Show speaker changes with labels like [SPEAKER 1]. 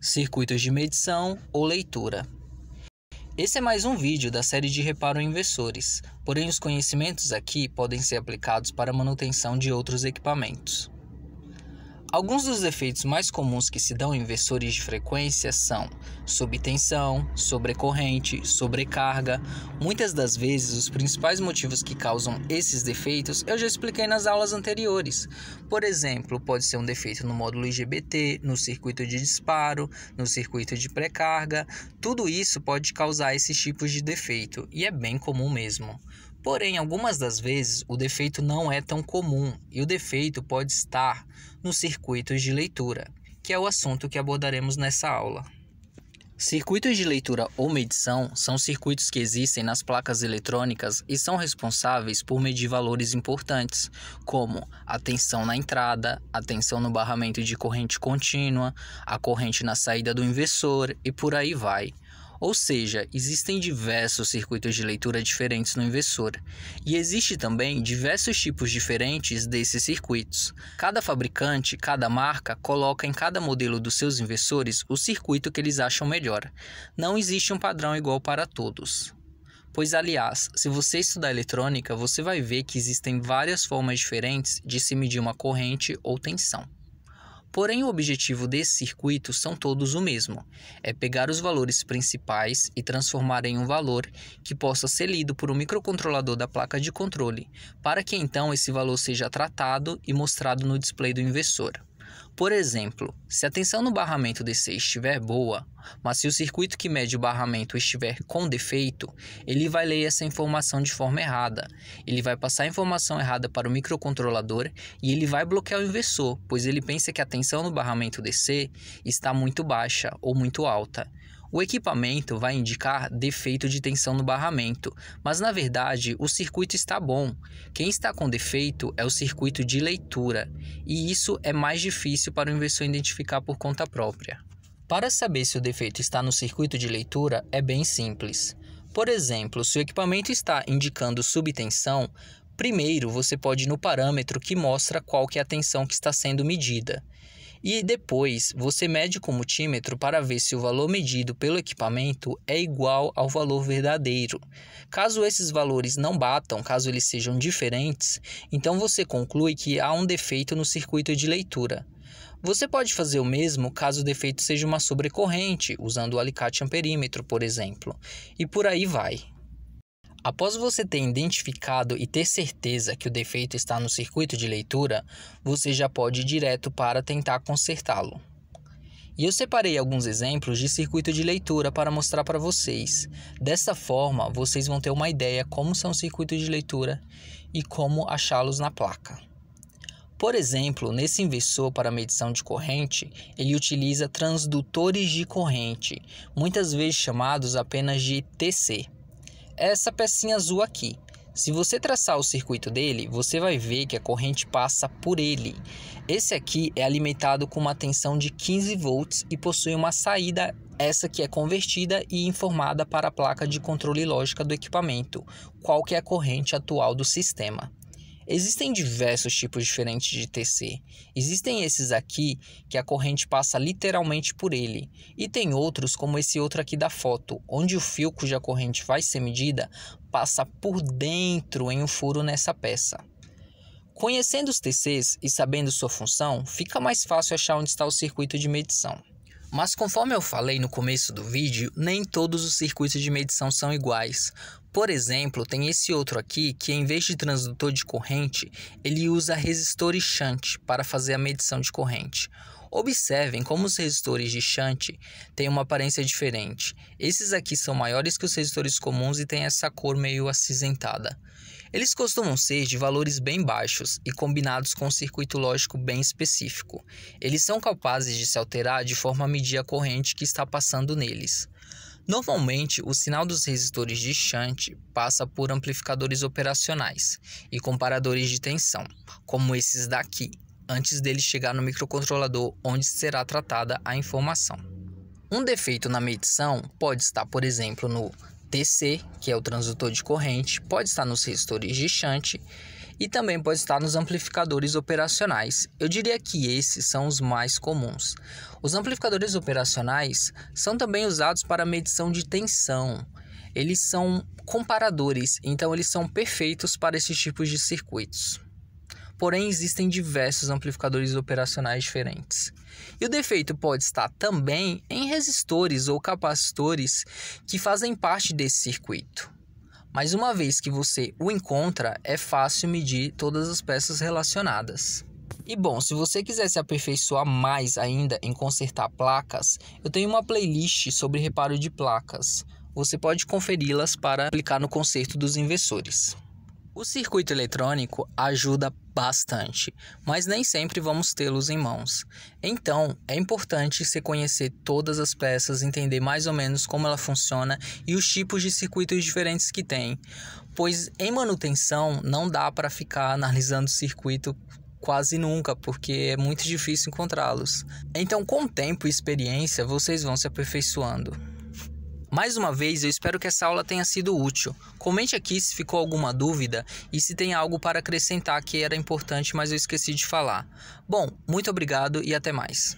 [SPEAKER 1] circuitos de medição ou leitura. Esse é mais um vídeo da série de reparo em inversores, porém os conhecimentos aqui podem ser aplicados para manutenção de outros equipamentos. Alguns dos efeitos mais comuns que se dão em inversores de frequência são subtensão, sobrecorrente, sobrecarga. Muitas das vezes, os principais motivos que causam esses defeitos eu já expliquei nas aulas anteriores, por exemplo, pode ser um defeito no módulo IGBT, no circuito de disparo, no circuito de pré-carga. Tudo isso pode causar esses tipos de defeito e é bem comum mesmo. Porém, algumas das vezes o defeito não é tão comum e o defeito pode estar nos circuitos de leitura, que é o assunto que abordaremos nessa aula. Circuitos de leitura ou medição são circuitos que existem nas placas eletrônicas e são responsáveis por medir valores importantes, como a tensão na entrada, a tensão no barramento de corrente contínua, a corrente na saída do inversor e por aí vai. Ou seja, existem diversos circuitos de leitura diferentes no inversor, e existe também diversos tipos diferentes desses circuitos. Cada fabricante, cada marca coloca em cada modelo dos seus inversores o circuito que eles acham melhor. Não existe um padrão igual para todos. Pois, aliás, se você estudar eletrônica, você vai ver que existem várias formas diferentes de se medir uma corrente ou tensão. Porém, o objetivo desse circuito são todos o mesmo: é pegar os valores principais e transformar em um valor que possa ser lido por um microcontrolador da placa de controle, para que então esse valor seja tratado e mostrado no display do inversor. Por exemplo, se a tensão no barramento DC estiver boa, mas se o circuito que mede o barramento estiver com defeito, ele vai ler essa informação de forma errada. Ele vai passar a informação errada para o microcontrolador e ele vai bloquear o inversor, pois ele pensa que a tensão no barramento DC está muito baixa ou muito alta. O equipamento vai indicar defeito de tensão no barramento, mas na verdade o circuito está bom. Quem está com defeito é o circuito de leitura, e isso é mais difícil para o inversor identificar por conta própria. Para saber se o defeito está no circuito de leitura é bem simples. Por exemplo, se o equipamento está indicando subtensão, primeiro você pode ir no parâmetro que mostra qual que é a tensão que está sendo medida. E depois, você mede com o multímetro para ver se o valor medido pelo equipamento é igual ao valor verdadeiro. Caso esses valores não batam, caso eles sejam diferentes, então você conclui que há um defeito no circuito de leitura. Você pode fazer o mesmo caso o defeito seja uma sobrecorrente, usando o alicate amperímetro, por exemplo, e por aí vai. Após você ter identificado e ter certeza que o defeito está no circuito de leitura, você já pode ir direto para tentar consertá-lo. E eu separei alguns exemplos de circuito de leitura para mostrar para vocês. Dessa forma, vocês vão ter uma ideia como são os circuitos de leitura e como achá-los na placa. Por exemplo, nesse inversor para medição de corrente, ele utiliza transdutores de corrente, muitas vezes chamados apenas de TC essa pecinha azul aqui. Se você traçar o circuito dele, você vai ver que a corrente passa por ele. Esse aqui é alimentado com uma tensão de 15 volts e possui uma saída, essa que é convertida e informada para a placa de controle lógica do equipamento, qual que é a corrente atual do sistema. Existem diversos tipos diferentes de TC. Existem esses aqui que a corrente passa literalmente por ele, e tem outros como esse outro aqui da foto, onde o fio cuja corrente vai ser medida passa por dentro em um furo nessa peça. Conhecendo os TCs e sabendo sua função, fica mais fácil achar onde está o circuito de medição. Mas conforme eu falei no começo do vídeo, nem todos os circuitos de medição são iguais, por exemplo, tem esse outro aqui que em vez de transdutor de corrente, ele usa resistores shunt para fazer a medição de corrente. Observem como os resistores de shunt têm uma aparência diferente. Esses aqui são maiores que os resistores comuns e têm essa cor meio acinzentada. Eles costumam ser de valores bem baixos e combinados com um circuito lógico bem específico. Eles são capazes de se alterar de forma a medir a corrente que está passando neles. Normalmente, o sinal dos resistores de shunt passa por amplificadores operacionais e comparadores de tensão, como esses daqui, antes dele chegar no microcontrolador onde será tratada a informação. Um defeito na medição pode estar, por exemplo, no TC, que é o transdutor de corrente, pode estar nos resistores de shunt e também pode estar nos amplificadores operacionais. Eu diria que esses são os mais comuns. Os amplificadores operacionais são também usados para medição de tensão. Eles são comparadores, então eles são perfeitos para esses tipos de circuitos. Porém, existem diversos amplificadores operacionais diferentes. E o defeito pode estar também em resistores ou capacitores que fazem parte desse circuito mas uma vez que você o encontra, é fácil medir todas as peças relacionadas. E bom, se você quiser se aperfeiçoar mais ainda em consertar placas, eu tenho uma playlist sobre reparo de placas. Você pode conferi-las para aplicar no conserto dos inversores. O circuito eletrônico ajuda bastante, mas nem sempre vamos tê-los em mãos. Então, é importante se conhecer todas as peças, entender mais ou menos como ela funciona e os tipos de circuitos diferentes que tem, pois em manutenção não dá para ficar analisando o circuito quase nunca, porque é muito difícil encontrá-los. Então, com tempo e experiência, vocês vão se aperfeiçoando. Mais uma vez, eu espero que essa aula tenha sido útil. Comente aqui se ficou alguma dúvida e se tem algo para acrescentar que era importante, mas eu esqueci de falar. Bom, muito obrigado e até mais.